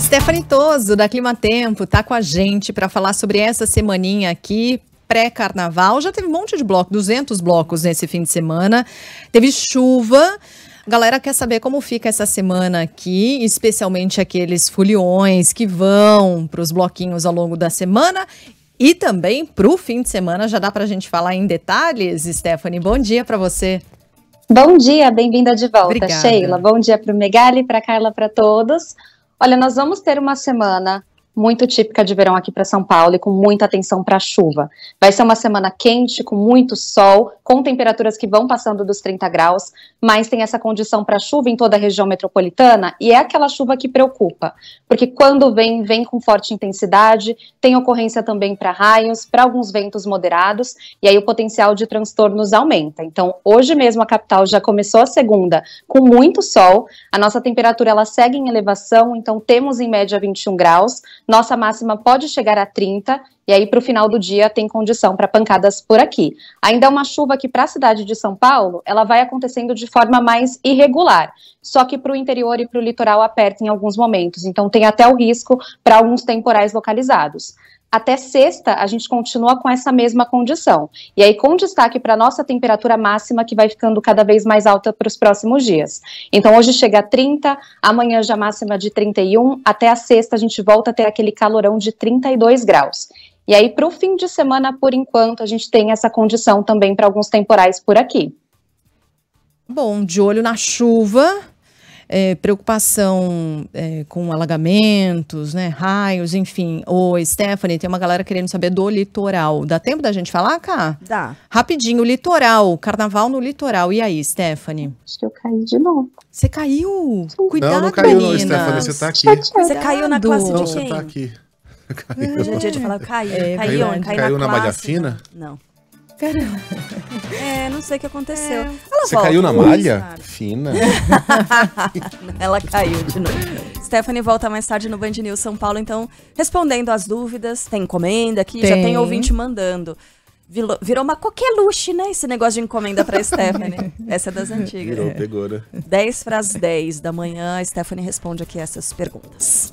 Stephanie Toso, da Clima Tempo, tá com a gente para falar sobre essa semaninha aqui, pré-carnaval. Já teve um monte de bloco, 200 blocos nesse fim de semana. Teve chuva. A galera quer saber como fica essa semana aqui, especialmente aqueles foliões que vão para os bloquinhos ao longo da semana e também para o fim de semana. Já dá para a gente falar em detalhes, Stephanie. Bom dia para você. Bom dia, bem-vinda de volta, Obrigada. Sheila. Bom dia para o Megali, para Carla, para todos. Olha, nós vamos ter uma semana muito típica de verão aqui para São Paulo e com muita atenção para a chuva. Vai ser uma semana quente, com muito sol, com temperaturas que vão passando dos 30 graus, mas tem essa condição para chuva em toda a região metropolitana e é aquela chuva que preocupa, porque quando vem, vem com forte intensidade, tem ocorrência também para raios, para alguns ventos moderados e aí o potencial de transtornos aumenta. Então, hoje mesmo a capital já começou a segunda com muito sol, a nossa temperatura ela segue em elevação, então temos em média 21 graus. Nossa máxima pode chegar a 30 e aí, para o final do dia, tem condição para pancadas por aqui. Ainda é uma chuva que, para a cidade de São Paulo, ela vai acontecendo de forma mais irregular. Só que para o interior e para o litoral aperta em alguns momentos. Então, tem até o risco para alguns temporais localizados até sexta a gente continua com essa mesma condição. E aí, com destaque para a nossa temperatura máxima, que vai ficando cada vez mais alta para os próximos dias. Então, hoje chega a 30, amanhã já máxima de 31, até a sexta a gente volta a ter aquele calorão de 32 graus. E aí, para o fim de semana, por enquanto, a gente tem essa condição também para alguns temporais por aqui. Bom, de olho na chuva, é, preocupação é, com alagamentos, né, raios, enfim. Ô, Stephanie, tem uma galera querendo saber do litoral. Dá tempo da gente falar, Cá? Dá. Rapidinho, litoral, carnaval no litoral. E aí, Stephanie? Acho que eu caí de novo. Você caiu? Cuidado, Não, não caiu menina. não, Stephanie, você tá, tá aqui. Você caiu na classe não, de quem? Não, você tá aqui caiu. Já tinha de falar, caiu, é, caiu, caiu, caiu, caiu na, na malha né? fina? Não. Caramba. É, não sei o que aconteceu. É. Você volta, caiu na malha? Fina. Ela caiu de novo. Stephanie volta mais tarde no Band News São Paulo, então, respondendo as dúvidas. Tem encomenda aqui, tem. já tem ouvinte mandando. Virou, virou uma coqueluche, né? Esse negócio de encomenda pra Stephanie. Essa é das antigas. Virou, pegou, né? 10 para as 10 da manhã, a Stephanie responde aqui essas perguntas.